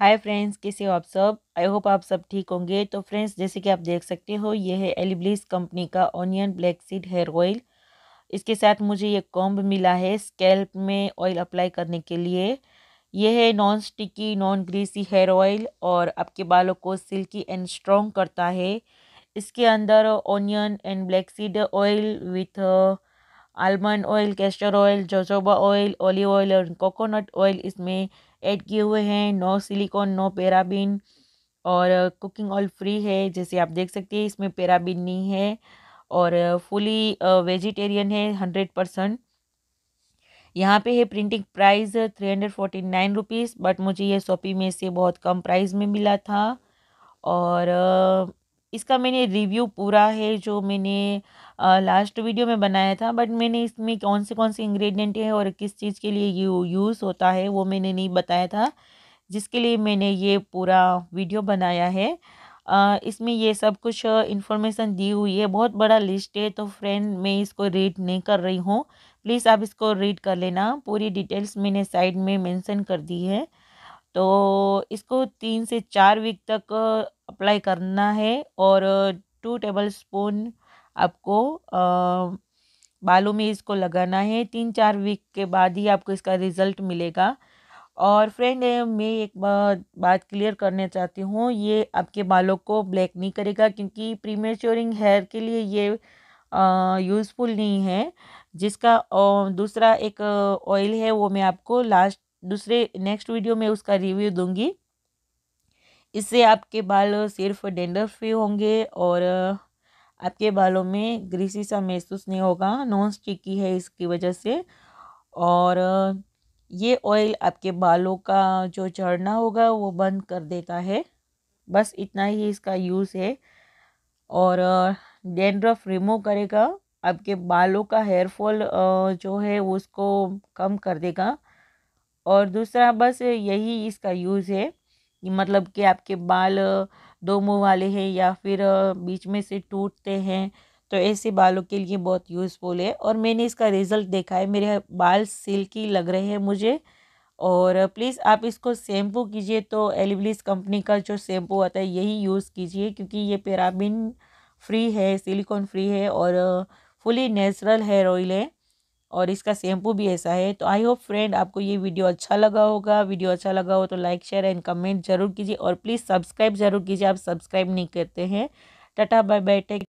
hi friends कैसे हो आप सब आई होप आप सब ठीक होंगे तो फ्रेंड्स जैसे कि आप देख सकते हो ये है एलिब्लिस कंपनी का onion black seed hair oil इसके साथ मुझे ये कॉम्ब मिला है स्कैल्प में ऑयल अप्लाई करने के लिए यह है non sticky non greasy hair oil और आपके बालों को सिल्की एंड स्ट्रॉन्ग करता है इसके अंदर onion and black seed oil with almond oil castor oil jojoba oil olive oil और कोकोनट ऑयल इसमें ऐड किए हुए हैं नो सिलिकॉन नो पैराबिन और कुकिंग ऑयल फ्री है जैसे आप देख सकते हैं इसमें पैराबिन नहीं है और फुली वेजिटेरियन है हंड्रेड परसेंट यहाँ पे है printing price three hundred forty nine rupees but मुझे ये शॉपी में से बहुत कम प्राइस में मिला था और इसका मैंने रिव्यू पूरा है जो मैंने लास्ट वीडियो में बनाया था बट मैंने इसमें कौन से कौन से इंग्रेडिएंट है और किस चीज़ के लिए ये यूज़ होता है वो मैंने नहीं बताया था जिसके लिए मैंने ये पूरा वीडियो बनाया है इसमें ये सब कुछ इन्फॉर्मेशन दी हुई है बहुत बड़ा लिस्ट है तो फ्रेंड मैं इसको रीड नहीं कर रही हूँ प्लीज़ आप इसको रीड कर लेना पूरी डिटेल्स मैंने साइड में मेंशन कर दी है तो इसको तीन से चार वीक तक अप्लाई करना है और टू टेबल स्पून आपको आ, बालों में इसको लगाना है तीन चार वीक के बाद ही आपको इसका रिज़ल्ट मिलेगा और फ्रेंड मैं एक बात क्लियर करना चाहती हूँ ये आपके बालों को ब्लैक नहीं करेगा क्योंकि प्रीमेच्योरिंग हेयर के लिए ये यूज़फुल नहीं है जिसका दूसरा एक ऑयल है वो मैं आपको लास्ट दूसरे नेक्स्ट वीडियो में उसका रिव्यू दूंगी इससे आपके बाल सिर्फ डेंडर फ्री होंगे और आपके बालों में ग्रीसी सा महसूस नहीं होगा नॉन स्टिकी है इसकी वजह से और ये ऑयल आपके बालों का जो झड़ना होगा वो बंद कर देता है बस इतना ही इसका यूज़ है और डेंड्रफ रिमूव करेगा आपके बालों का हेयर फॉल जो है उसको कम कर देगा और दूसरा बस यही इसका यूज़ है मतलब कि आपके बाल दो मुँह वाले हैं या फिर बीच में से टूटते हैं तो ऐसे बालों के लिए बहुत यूज़फुल है और मैंने इसका रिज़ल्ट देखा है मेरे बाल सिल्की लग रहे हैं मुझे और प्लीज़ आप इसको शैम्पू कीजिए तो एलिब्लिस कंपनी का जो शैम्पू आता है यही यूज़ कीजिए क्योंकि ये पेराबिन फ्री है सिलिकॉन फ्री है और फुली नेचुरल हेयर ऑयल है और इसका शैम्पू भी ऐसा है तो आई होप फ्रेंड आपको ये वीडियो अच्छा लगा होगा वीडियो अच्छा लगा हो तो लाइक शेयर एंड कमेंट जरूर कीजिए और प्लीज़ सब्सक्राइब जरूर कीजिए आप सब्सक्राइब नहीं करते हैं टाटा बाय बाय टेक